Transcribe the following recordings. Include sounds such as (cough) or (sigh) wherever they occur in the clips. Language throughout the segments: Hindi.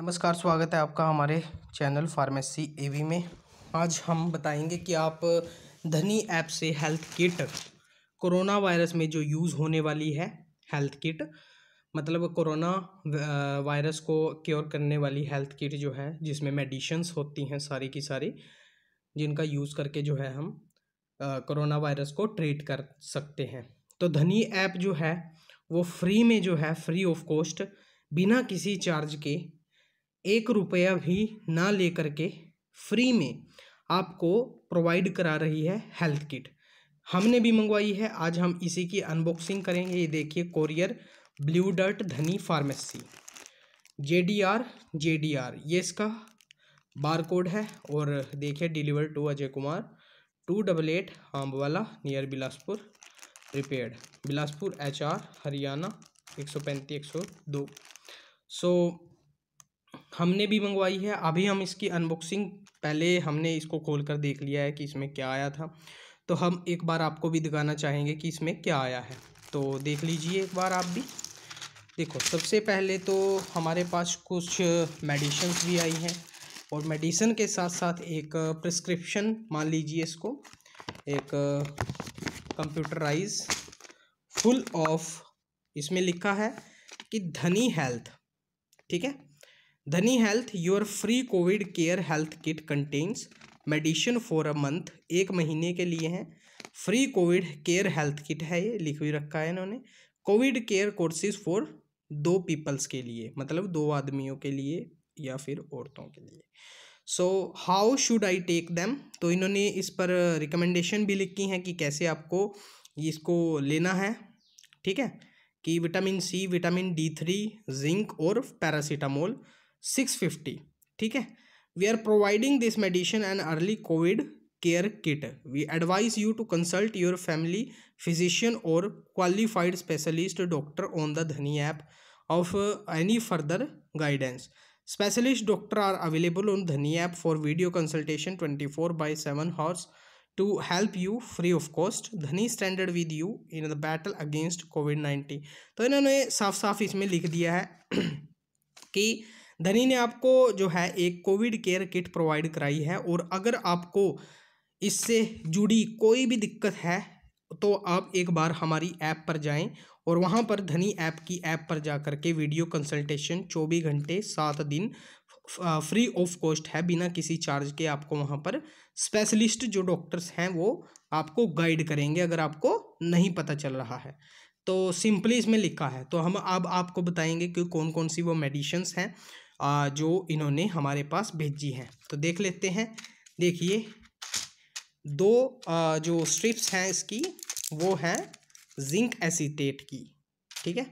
नमस्कार स्वागत है आपका हमारे चैनल फार्मेसी एवी में आज हम बताएंगे कि आप धनी ऐप से हेल्थ किट कोरोना वायरस में जो यूज़ होने वाली है हेल्थ किट मतलब कोरोना वायरस को क्योर करने वाली हेल्थ किट जो है जिसमें मेडिशंस होती हैं सारी की सारी जिनका यूज़ करके जो है हम कोरोना वायरस को ट्रीट कर सकते हैं तो धनी ऐप जो है वो फ्री में जो है फ्री ऑफ कॉस्ट बिना किसी चार्ज के एक रुपया भी ना लेकर के फ्री में आपको प्रोवाइड करा रही है हेल्थ किट हमने भी मंगवाई है आज हम इसी की अनबॉक्सिंग करेंगे ये देखिए courier Blue Dart Dhani pharmacy J D R J D R ये इसका बार कोड है और देखिए deliver to Ajay Kumar two double eight Ambwala near Bilaspur रिपेयर्ड बिलासपुर एच आर हरियाणा एक सौ पैंतीस एक सौ दो सो हमने भी मंगवाई है अभी हम इसकी अनबॉक्सिंग पहले हमने इसको खोल कर देख लिया है कि इसमें क्या आया था तो हम एक बार आपको भी दिखाना चाहेंगे कि इसमें क्या आया है तो देख लीजिए एक बार आप भी देखो सबसे पहले तो हमारे पास कुछ मेडिसन्स भी आई हैं और मेडिसन के साथ साथ एक प्रिस्क्रिप्शन मान लीजिए इसको एक कंप्यूटराइज फुल ऑफ इसमें लिखा है कि धनी हेल्थ ठीक है Dhani health your free covid care health kit contains medicine for a month एक महीने के लिए हैं free covid care health kit है ये लिख भी रखा है इन्होंने कोविड केयर कोर्सेज फॉर दो पीपल्स के लिए मतलब दो आदमियों के लिए या फिर औरतों के लिए so how should I take them तो इन्होंने इस पर रिकमेंडेशन भी लिखी हैं कि कैसे आपको इसको लेना है ठीक है कि vitamin C vitamin D three zinc और पैरासीटामोल सिक्स फिफ्टी ठीक है we are providing this medicine and early covid care kit we advise you to consult your family physician और qualified specialist doctor on the Dhani app of any further guidance specialist doctor are available on Dhani app for video consultation twenty four by seven hours to help you free of cost Dhani standard with you in the battle against Covid nineteen तो इन्होंने साफ साफ इसमें लिख दिया है (clears throat) कि धनी ने आपको जो है एक कोविड केयर किट प्रोवाइड कराई है और अगर आपको इससे जुड़ी कोई भी दिक्कत है तो आप एक बार हमारी ऐप पर जाएं और वहाँ पर धनी ऐप की ऐप पर जा कर के वीडियो कंसल्टेशन चौबीस घंटे सात दिन फ्री ऑफ कॉस्ट है बिना किसी चार्ज के आपको वहाँ पर स्पेशलिस्ट जो डॉक्टर्स हैं वो आपको गाइड करेंगे अगर आपको नहीं पता चल रहा है तो सिंपली इसमें लिखा है तो हम अब आपको बताएंगे कि कौन कौन सी वो मेडिशंस हैं जो इन्होंने हमारे पास भेजी हैं तो देख लेते हैं देखिए दो जो स्ट्रिप्स हैं इसकी वो हैं जिंक एसीटेट की ठीक है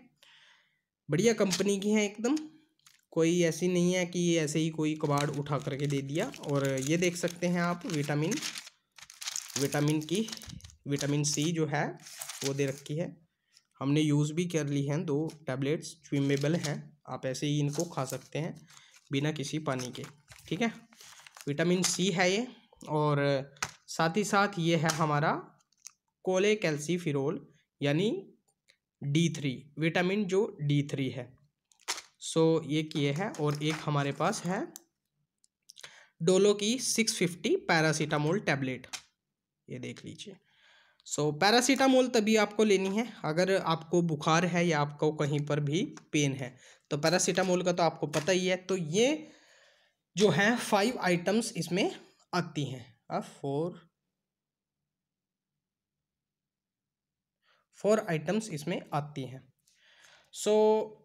बढ़िया कंपनी की है एकदम कोई ऐसी नहीं है कि ऐसे ही कोई कबाड़ उठा करके दे दिया और ये देख सकते हैं आप विटामिन विटामिन की विटामिन सी जो है वो दे रखी है हमने यूज़ भी कर ली हैं दो टैबलेट्स च्यूमेबल हैं आप ऐसे ही इनको खा सकते हैं बिना किसी पानी के ठीक है विटामिन सी है ये और साथ ही साथ ये है हमारा कोले कैल्सी फिरोल यानी डी थ्री विटामिन जो डी थ्री है सो एक ये है और एक हमारे पास है डोलो की सिक्स फिफ्टी पैरासीटामोल टैबलेट ये देख लीजिए सो so, पैरासीटामोल तभी आपको लेनी है अगर आपको बुखार है या आपको कहीं पर भी पेन है तो पैरासीटामोल का तो आपको पता ही है तो ये जो है फाइव आइटम्स इसमें आती हैं अब फोर फोर आइटम्स इसमें आती हैं सो so,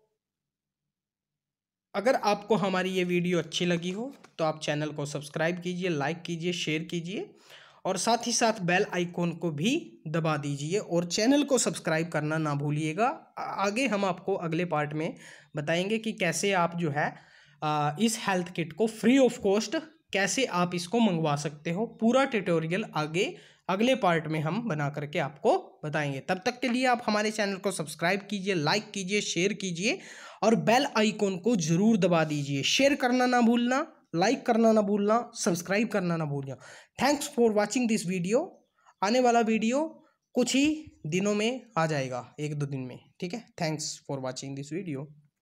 अगर आपको हमारी ये वीडियो अच्छी लगी हो तो आप चैनल को सब्सक्राइब कीजिए लाइक कीजिए शेयर कीजिए और साथ ही साथ बेल आइकॉन को भी दबा दीजिए और चैनल को सब्सक्राइब करना ना भूलिएगा आगे हम आपको अगले पार्ट में बताएंगे कि कैसे आप जो है इस हेल्थ किट को फ्री ऑफ कॉस्ट कैसे आप इसको मंगवा सकते हो पूरा ट्यूटोरियल आगे अगले पार्ट में हम बना करके आपको बताएंगे तब तक के लिए आप हमारे चैनल को सब्सक्राइब कीजिए लाइक कीजिए शेयर कीजिए और बेल आइकॉन को ज़रूर दबा दीजिए शेयर करना ना भूलना लाइक करना ना भूलना सब्सक्राइब करना ना भूलना thanks for watching this video आने वाला वीडियो कुछ ही दिनों में आ जाएगा एक दो दिन में ठीक है thanks for watching this video